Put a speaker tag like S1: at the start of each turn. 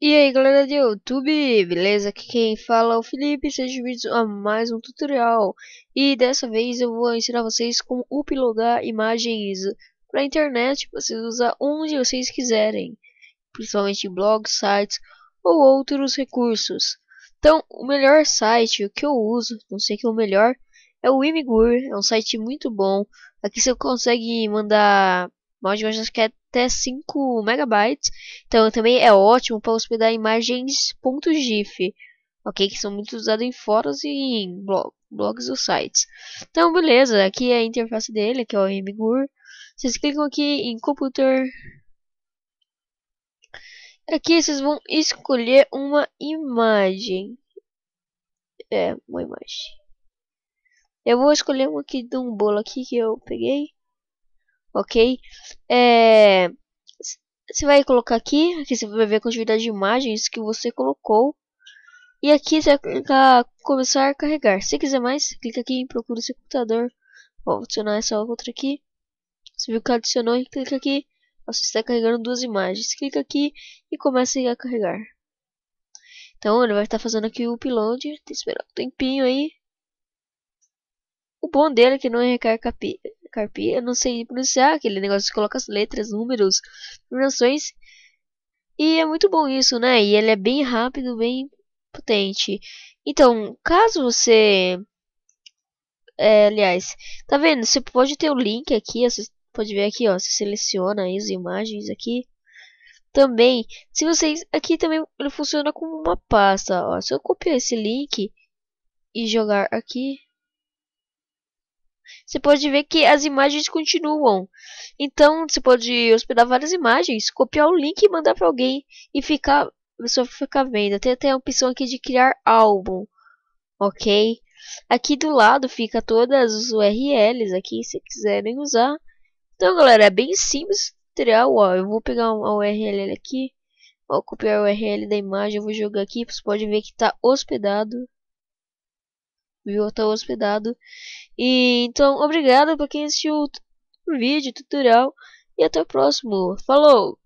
S1: E aí galera do YouTube, beleza? Aqui quem fala é o Felipe, sejam bem-vindos a mais um tutorial E dessa vez eu vou ensinar vocês como uploadar imagens para a internet Vocês usar onde vocês quiserem Principalmente blogs, sites ou outros recursos Então, o melhor site o que eu uso, não sei que é o melhor É o Imigur, é um site muito bom Aqui você consegue mandar mod de imagens que é até 5 megabytes, Então também é ótimo para hospedar imagens .gif, ok? Que são muito usados em fóruns e em blog, blogs ou sites. Então beleza, aqui é a interface dele, que é o MGUR. Vocês clicam aqui em Computer. Aqui vocês vão escolher uma imagem. É, uma imagem. Eu vou escolher uma aqui de um bolo aqui que eu peguei ok? É, você vai colocar aqui, aqui você vai ver a quantidade de imagens que você colocou. E aqui você vai clicar começar a carregar. Se quiser mais, clica aqui em procura seu computador. Vou adicionar essa outra aqui. Você viu que adicionou e clica aqui. Você está carregando duas imagens. Clica aqui e começa a carregar. Então ele vai estar fazendo aqui o upload. Tem tá que esperar um tempinho aí. O bom dele é que não é recarga Carpi, eu não sei pronunciar aquele negócio de coloca as letras, números, pronunciações. E é muito bom isso, né? E ele é bem rápido, bem potente. Então, caso você. É, aliás, tá vendo? Você pode ter o link aqui, você pode ver aqui, ó. Você seleciona as imagens aqui. Também, se vocês. Aqui também ele funciona como uma pasta, ó. Se eu copiar esse link e jogar aqui, você pode ver que as imagens continuam. Então, você pode hospedar várias imagens, copiar o link e mandar para alguém e ficar, só ficar vendo. Tem até a opção aqui de criar álbum, ok? Aqui do lado fica todas as URLs aqui, se quiserem usar. Então, galera, é bem simples criar. Ó, eu vou pegar uma URL aqui, vou copiar a URL da imagem, vou jogar aqui, você pode ver que está hospedado viu está hospedado. E então, obrigado para quem assistiu o vídeo, tutorial e até o próximo. Falou!